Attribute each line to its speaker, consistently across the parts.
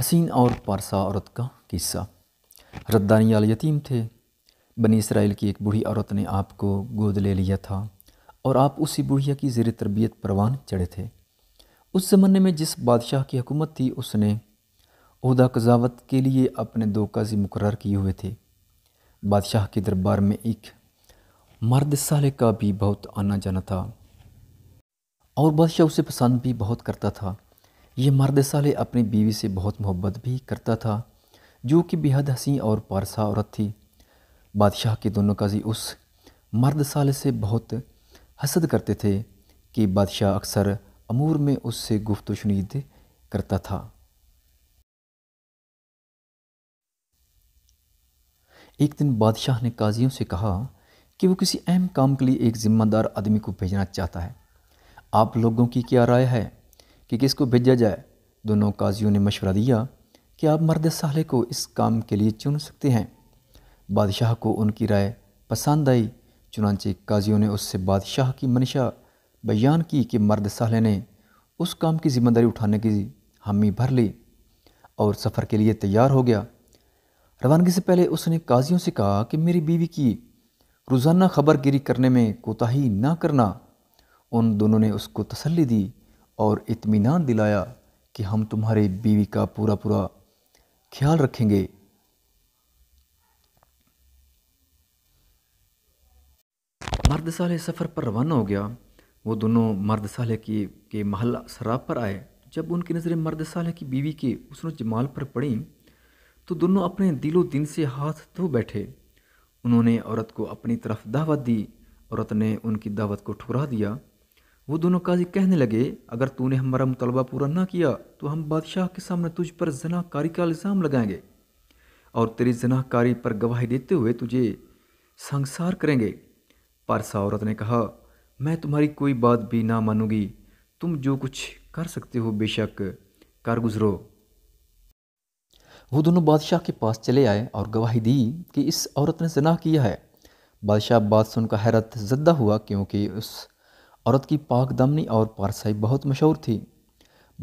Speaker 1: हसीन और पारसा औरत का किस्सा रद्दानी आल यतीम थे बनी इसराइल की एक बूढ़ी औरत ने आपको गोद ले लिया था और आप उसी बुढ़िया की जेर तरबियत परवान चढ़े थे उस ज़माने में जिस बादशाह की हुकूमत थी उसने उहदा कजावत के लिए अपने दो काजी मुकर किए हुए थे बादशाह के दरबार में एक मर्द साले का भी बहुत आना जाना था और बादशाह उसे पसंद भी बहुत करता था ये मर्द साले अपनी बीवी से बहुत मोहब्बत भी करता था जो कि बेहद हसी और पारसा औरत थी बादशाह के दोनों काजी उस मर्द साले से बहुत हसद करते थे कि बादशाह अक्सर अमूर में उससे गुफ्त शनीद करता था एक दिन बादशाह ने काजियों से कहा कि वो किसी अहम काम के लिए एक ज़िम्मेदार आदमी को भेजना चाहता है आप लोगों की क्या राय है कि किसको भेजा जाए दोनों काजियों ने मशवरा दिया कि आप मर्द साले को इस काम के लिए चुन सकते हैं बादशाह को उनकी राय पसंद आई चुनाचे काजियों ने उससे बादशाह की मनशा बयान की कि मर्द साले ने उस काम की जिम्मेदारी उठाने की हामी भर ली और सफ़र के लिए तैयार हो गया रवानगी से पहले उसने काजियों से कहा कि मेरी बीवी की रोज़ाना खबरगिरी करने में कोताही ना करना उन दोनों ने उसको तसल्ली दी और इत्मीनान दिलाया कि हम तुम्हारे बीवी का पूरा पूरा ख्याल रखेंगे मर्द साले सफ़र पर रवाना हो गया वो दोनों मर्द साले की के महल शराब पर आए जब उनकी नज़रें मर्द साले की बीवी के उस जमाल पर पड़ी तो दोनों अपने दिलो दिन से हाथ धो बैठे उन्होंने औरत को अपनी तरफ दावत दी औरत ने उनकी दावत को ठुकरा दिया वो दोनों काजी कहने लगे अगर तूने हमारा मुतालबा पूरा ना किया तो हम बादशाह के सामने तुझ पर जनाकारी का इल्ज़ाम लगाएंगे और तेरी जनाकारी पर गवाही देते हुए तुझे संसार करेंगे पारसा औरत ने कहा मैं तुम्हारी कोई बात भी ना मानूंगी तुम जो कुछ कर सकते हो बेशक कर गुजरो वो दोनों बादशाह के पास चले आए और गवाही दी कि इस औरत ने जना किया है बादशाह बात सुनकर हैरत जद्दा हुआ क्योंकि उस औरत की पाक दमनी और पारसाई बहुत मशहूर थी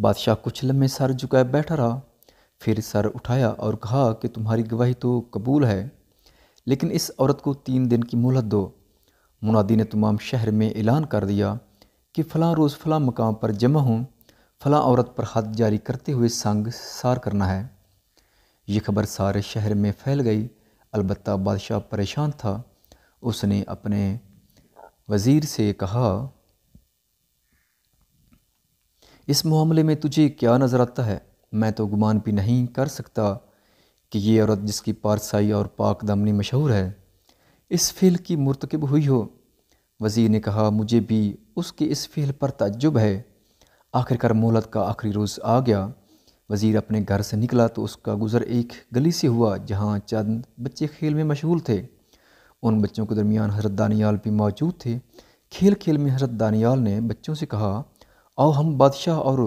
Speaker 1: बादशाह कुछ लम्बे सर झुकाए बैठा रहा फिर सर उठाया और कहा कि तुम्हारी गवाही तो कबूल है लेकिन इस औरत को तीन दिन की मोहलत दो मुनादी ने तमाम शहर में ऐलान कर दिया कि फ़लाँ रोज़ फ़लाँ मकाम पर जमा हों फ़लाँ औरत पर हद जारी करते हुए संग सार करना है ये खबर सारे शहर में फैल गई अलबत्त बादशाह परेशान था उसने अपने वज़ीर से कहा इस मामले में तुझे क्या नज़र आता है मैं तो गुमान भी नहीं कर सकता कि ये औरत जिसकी पारसाई और पाक दामनी मशहूर है इस फ़ील की मुरतकब हुई हो वज़ीर ने कहा मुझे भी उसके इस फ़ील पर तजुब है आखिरकार मोहलत का आखिरी रोज़ आ गया वज़ीर अपने घर से निकला तो उसका गुज़र एक गली से हुआ जहाँ चंद बच्चे खेल में मशहूल थे उन बच्चों के दरमियान हजरत दानियाल भी मौजूद थे खेल खेल में हजरत दानियाल ने बच्चों से कहा आओ हम बादशाह और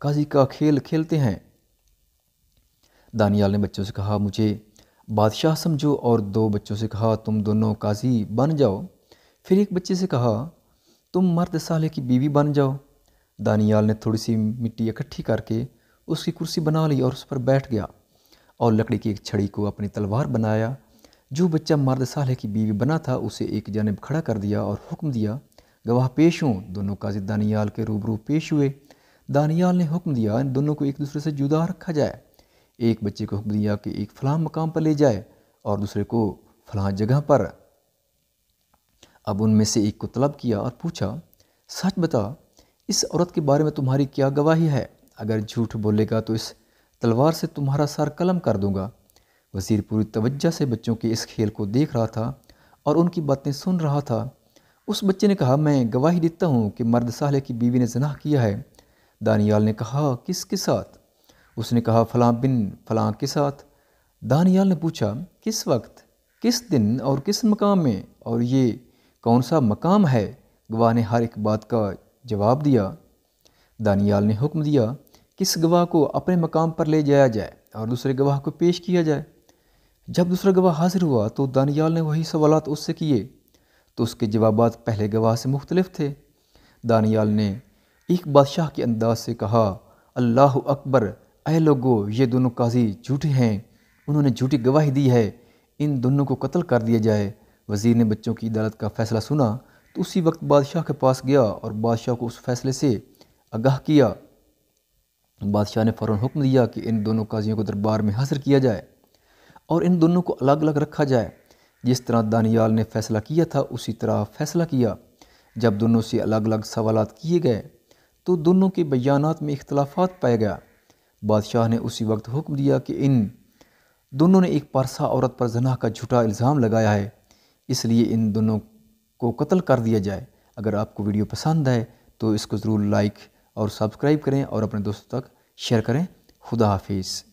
Speaker 1: काजी का खेल खेलते हैं दानियाल ने बच्चों से कहा मुझे बादशाह समझो और दो बच्चों से कहा तुम दोनों काजी बन जाओ फिर एक बच्चे से कहा तुम मर्द साले की बीवी बन जाओ दानियाल ने थोड़ी सी मिट्टी इकट्ठी करके उसकी कुर्सी बना ली और उस पर बैठ गया और लकड़ी की एक छड़ी को अपनी तलवार बनाया जो बच्चा मर्द साले की बीवी बना था उसे एक जानब खड़ा कर दिया और हुक्म दिया गवाह पेश हों दोनों काजी दानियाल के रूबरू पेश हुए दानियाल ने हुक्म दिया इन दोनों को एक दूसरे से जुदा रखा जाए एक बच्चे को हुक्म दिया कि एक फलां मकाम पर ले जाए और दूसरे को फलां जगह पर अब उनमें से एक को तलब किया और पूछा सच बता इस औरत के बारे में तुम्हारी क्या गवाही है अगर झूठ बोलेगा तो इस तलवार से तुम्हारा सर कलम कर दूंगा वज़ीर पूरी तवज्जा से बच्चों के इस खेल को देख रहा था और उनकी बातें सुन रहा था उस बच्चे ने कहा मैं गवाही देता हूँ कि मर्द साले की बीवी ने जनाह किया है दानियाल ने कहा किसके साथ उसने कहा फ़लाँ बिन फ़लाँ के साथ दानियाल ने पूछा किस वक्त किस दिन और किस मकाम में और ये कौन सा मकाम है गवाह ने हर एक बात का जवाब दिया दानियाल ने हुक्म दिया किस गवाह को अपने मकाम पर ले जाया जाए और दूसरे गवाह को पेश किया जाए जब दूसरा गवाह हाजिर हुआ तो दानियाल ने वही सवालत उससे किए तो उसके जवाब पहले गवाह से मुख्तलिफ थे दानियाल ने एक बादशाह के अंदाज से कहा अल्लाह अकबर अः लोगो ये दोनों काजी झूठे हैं उन्होंने झूठी गवाही दी है इन दोनों को कत्ल कर दिया जाए वज़ीर ने बच्चों की अदालत का फ़ैसला सुना तो उसी वक्त बादशाह के पास गया और बादशाह को उस फैसले से आगाह किया बादशाह ने फ़ौर हुक्म दिया कि इन दोनों काजियों को दरबार में हासिल किया जाए और इन दोनों को अलग अलग रखा जाए जिस तरह दानियाल ने फैसला किया था उसी तरह फैसला किया जब दोनों से अलग अलग सवाल किए गए तो दोनों के बयान में इख्तलाफात पाया गया बादशाह ने उसी वक्त हुक्म दिया कि इन दोनों ने एक पारसा औरत पर जनाह का झूठा इल्ज़ाम लगाया है इसलिए इन दोनों को कत्ल कर दिया जाए अगर आपको वीडियो पसंद आए तो इसको ज़रूर लाइक और सब्सक्राइब करें और अपने दोस्तों तक शेयर करें खुदा हाफिज़